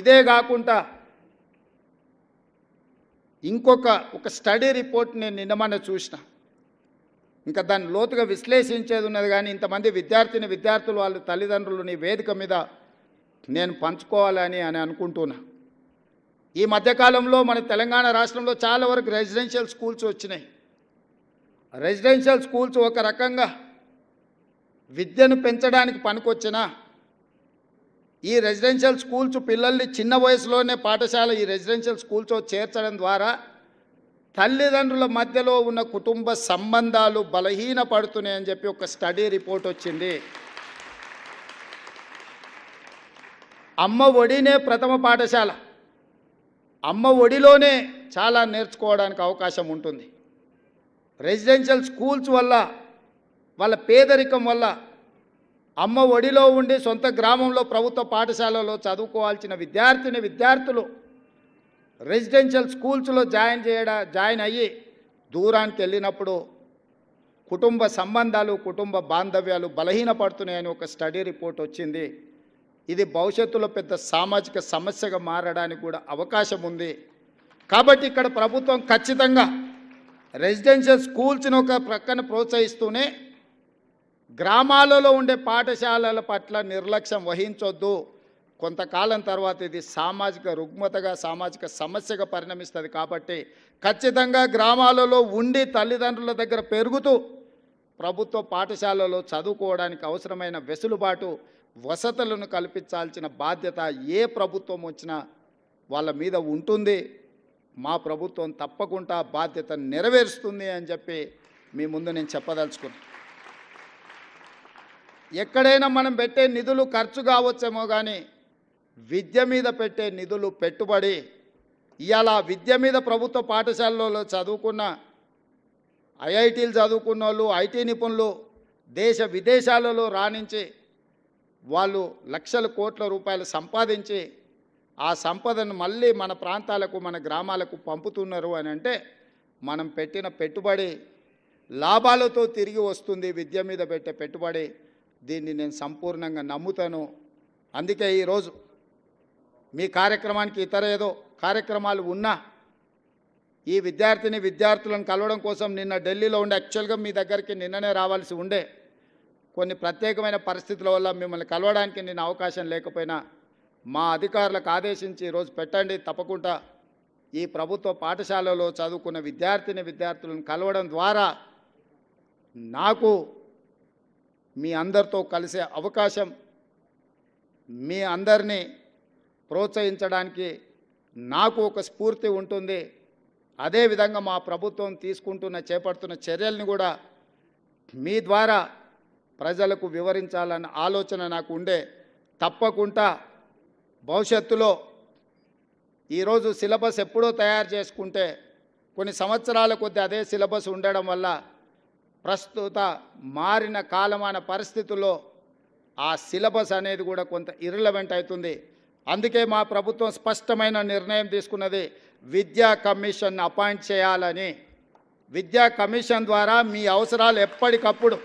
ఇదే కాకుండా ఇంకొక ఒక స్టడీ రిపోర్ట్ నేను నిన్నమన్న చూసిన ఇంకా దాన్ని లోతుగా విశ్లేషించేది ఉన్నది కానీ ఇంతమంది విద్యార్థిని విద్యార్థులు వాళ్ళ తల్లిదండ్రులు నీ వేదిక మీద నేను పంచుకోవాలని అని అనుకుంటున్నా ఈ మధ్యకాలంలో మన తెలంగాణ రాష్ట్రంలో చాలా వరకు రెసిడెన్షియల్ స్కూల్స్ వచ్చినాయి రెసిడెన్షియల్ స్కూల్స్ ఒక రకంగా విద్యను పెంచడానికి పనికొచ్చినా ఈ రెసిడెన్షియల్ స్కూల్స్ పిల్లల్ని చిన్న వయసులోనే పాఠశాల ఈ రెసిడెన్షియల్ స్కూల్స్లో చేర్చడం ద్వారా తల్లిదండ్రుల మధ్యలో ఉన్న కుటుంబ సంబంధాలు బలహీనపడుతున్నాయని చెప్పి ఒక స్టడీ రిపోర్ట్ వచ్చింది అమ్మ ఒడినే ప్రథమ పాఠశాల అమ్మ ఒడిలోనే చాలా నేర్చుకోవడానికి అవకాశం ఉంటుంది రెసిడెన్షియల్ స్కూల్స్ వల్ల వాళ్ళ పేదరికం వల్ల అమ్మ ఒడిలో ఉండి సొంత గ్రామంలో ప్రభుత్వ పాఠశాలలో చదువుకోవాల్సిన విద్యార్థిని విద్యార్థులు రెసిడెన్షియల్ స్కూల్స్లో జాయిన్ చేయడం జాయిన్ అయ్యి దూరానికి వెళ్ళినప్పుడు కుటుంబ సంబంధాలు కుటుంబ బాంధవ్యాలు బలహీనపడుతున్నాయని ఒక స్టడీ రిపోర్ట్ వచ్చింది ఇది భవిష్యత్తులో పెద్ద సామాజిక సమస్యగా మారడానికి కూడా అవకాశం ఉంది కాబట్టి ఇక్కడ ప్రభుత్వం ఖచ్చితంగా రెసిడెన్షియల్ స్కూల్స్ని ఒక ప్రక్కన ప్రోత్సహిస్తూనే గ్రామాలలో ఉండే పాఠశాలల పట్ల నిర్లక్ష్యం వహించొద్దు కొంతకాలం తర్వాత ఇది సామాజిక రుగ్మతగా సామాజిక సమస్యగా పరిణమిస్తుంది కాబట్టి ఖచ్చితంగా గ్రామాలలో ఉండి తల్లిదండ్రుల దగ్గర పెరుగుతూ ప్రభుత్వ పాఠశాలలో చదువుకోవడానికి అవసరమైన వెసులుబాటు వసతులను కల్పించాల్సిన బాధ్యత ఏ ప్రభుత్వం వచ్చినా వాళ్ళ మీద ఉంటుంది మా ప్రభుత్వం తప్పకుండా బాధ్యత నెరవేరుస్తుంది అని చెప్పి మీ ముందు నేను చెప్పదలుచుకున్నాను ఎక్కడైనా మనం పెట్టే నిధులు ఖర్చు కావచ్చేమో కానీ విద్య మీద పెట్టే నిధులు పెట్టుబడి ఇవాళ విద్య మీద ప్రభుత్వ పాఠశాలలో చదువుకున్న ఐఐటీలు చదువుకున్న వాళ్ళు ఐటీ నిపుణులు దేశ విదేశాలలో రాణించి వాళ్ళు లక్షల కోట్ల రూపాయలు సంపాదించి ఆ సంపదను మళ్ళీ మన ప్రాంతాలకు మన గ్రామాలకు పంపుతున్నారు అని అంటే మనం పెట్టిన పెట్టుబడి లాభాలతో తిరిగి వస్తుంది విద్య మీద పెట్టే పెట్టుబడి దీన్ని నేను సంపూర్ణంగా నమ్ముతాను అందుకే ఈరోజు మీ కార్యక్రమానికి ఇతర ఏదో కార్యక్రమాలు ఉన్నా ఈ విద్యార్థిని విద్యార్థులను కలవడం కోసం నిన్న ఢిల్లీలో ఉండే యాక్చువల్గా మీ దగ్గరికి నిన్ననే రావాల్సి ఉండే కొన్ని ప్రత్యేకమైన పరిస్థితుల వల్ల మిమ్మల్ని కలవడానికి నేను అవకాశం లేకపోయినా మా అధికారులకు ఆదేశించి ఈరోజు పెట్టండి తప్పకుండా ఈ ప్రభుత్వ పాఠశాలలో చదువుకున్న విద్యార్థిని విద్యార్థులను కలవడం ద్వారా నాకు మీ అందరితో కలిసే అవకాశం మీ అందరినీ ప్రోత్సహించడానికి నాకు ఒక స్ఫూర్తి ఉంటుంది అదేవిధంగా మా ప్రభుత్వం తీసుకుంటున్న చేపడుతున్న చర్యల్ని కూడా మీ ద్వారా ప్రజలకు వివరించాలన్న ఆలోచన నాకు ఉండే తప్పకుండా భవిష్యత్తులో ఈరోజు సిలబస్ ఎప్పుడో తయారు చేసుకుంటే కొన్ని సంవత్సరాల కొద్ది అదే సిలబస్ ఉండడం వల్ల ప్రస్తుత మారిన కాలమైన పరిస్థితుల్లో ఆ సిలబస్ అనేది కూడా కొంత ఇర్రలవెంట్ అవుతుంది అందుకే మా ప్రభుత్వం స్పష్టమైన నిర్ణయం తీసుకున్నది విద్యా కమిషన్ అపాయింట్ చేయాలని విద్యా కమిషన్ ద్వారా మీ అవసరాలు ఎప్పటికప్పుడు